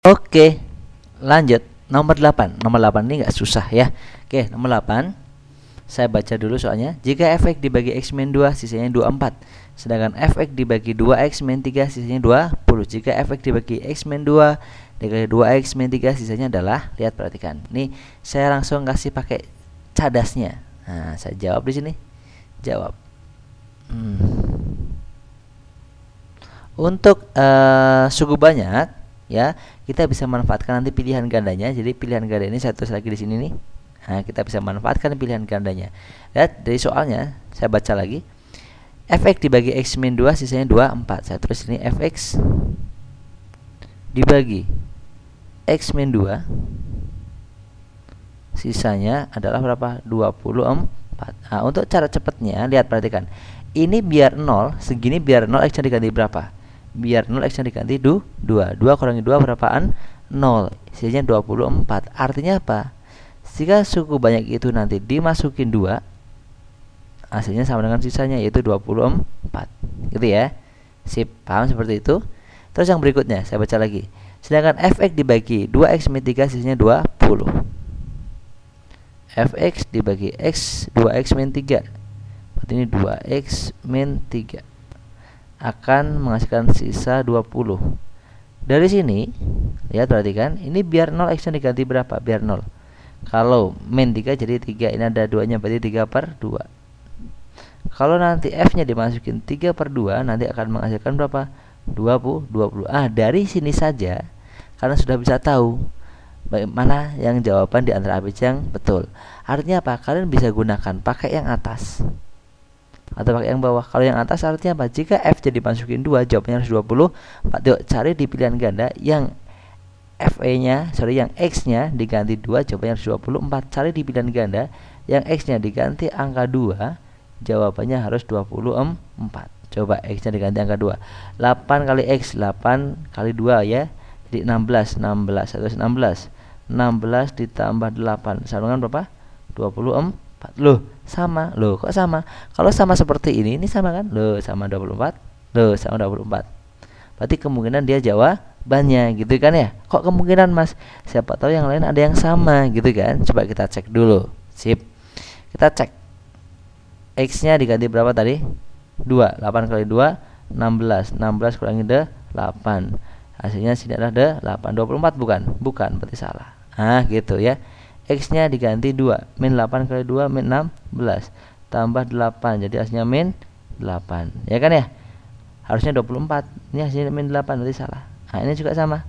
Oke, lanjut. Nomor 8. Nomor 8 ini enggak susah ya. Oke, nomor 8. Saya baca dulu soalnya. Jika fx dibagi x min 2, sisanya 24. Sedangkan fx dibagi 2x min 3, sisanya 20. Jika fx dibagi x min 2, dikali 2x min 3, sisanya adalah, lihat perhatikan. Nih, saya langsung kasih pakai cadasnya. Nah, saya jawab di sini. Jawab. Hmm. Untuk uh, eh, suku banyak, ya kita bisa manfaatkan nanti pilihan gandanya jadi pilihan ganda ini satu lagi di sini nih nah, kita bisa manfaatkan pilihan gandanya lihat dari soalnya saya baca lagi fx dibagi x min 2 sisanya 2 4 saya tulis ini fx dibagi x min 2 sisanya adalah berapa 24 nah, untuk cara cepatnya lihat perhatikan ini biar 0 segini biar 0 x diganti berapa biar 0 x nya diganti du, 2 2 kurangi 2 berapaan 0 isinya 24 artinya apa jika suku banyak itu nanti dimasukin 2 hasilnya sama dengan sisanya yaitu 24 gitu ya sip paham seperti itu terus yang berikutnya saya baca lagi sedangkan fx dibagi 2x min 3 sisanya 20 fx dibagi x 2x min 3 berarti ini 2x min 3 akan menghasilkan sisa 20 dari sini ya perhatikan ini biar 0 action diganti berapa biar 0 kalau min 3 jadi 3 ini ada 2 nya berarti 3 per 2 kalau nanti F nya dimasukin 3 per 2 nanti akan menghasilkan berapa 20 20 ah dari sini saja karena sudah bisa tahu bagaimana yang jawaban di antara abis yang betul artinya apa kalian bisa gunakan pakai yang atas atau pakai yang bawah. Kalau yang atas artinya apa? Jika F jadi masukin 2, jawabannya harus 20. Pak Tio, cari di pilihan ganda yang FE-nya, sorry yang X-nya diganti 2, jawabannya harus 24. Cari di pilihan ganda yang X-nya diganti angka 2, jawabannya harus 24. Coba X-nya diganti angka 2. 8 kali X, 8 kali 2 ya. Jadi 16, 16, 116. 16 ditambah 8 sama dengan berapa? 24 loh sama loh kok sama kalau sama seperti ini ini sama kan loh sama 24 loh sama 24 berarti kemungkinan dia jawabannya gitu kan ya kok kemungkinan mas siapa tahu yang lain ada yang sama gitu kan coba kita cek dulu sip kita cek x nya diganti berapa tadi 2 8 kali 2 16 16 kurangi 8 hasilnya sini adalah 8 24 bukan bukan berarti salah ah gitu ya X nya diganti 2 Min 8 kali 2 min 16 Tambah 8 Jadi hasilnya min 8 Ya kan ya Harusnya 24 Ini hasilnya min 8 Berarti salah Nah ini juga sama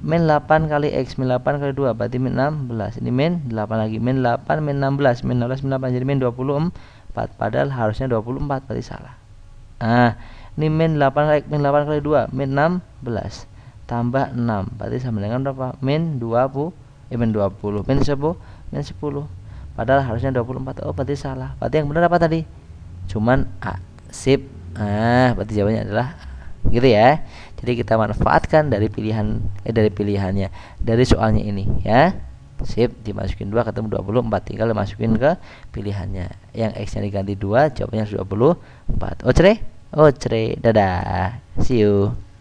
Min 8 kali X Min 8 kali 2 Berarti min 16 Ini min 8 lagi Min 8 min 16 Min 16 min 8 Jadi min 24 Padahal harusnya 24 Berarti salah Nah ini min 8 kali min 8 kali 2 min 16 tambah 6 berarti sama dengan berapa min 20 eh min 20 min 10 min 10 padahal harusnya 24 oh berarti salah berarti yang benar apa tadi cuman A sip ah berarti jawabannya adalah gitu ya jadi kita manfaatkan dari pilihan eh dari pilihannya dari soalnya ini ya sip dimasukin 2 ketemu 24 tinggal dimasukin ke pilihannya yang X nya diganti 2 jawabannya 24 Oh cerai? Oh cerai? dadah see you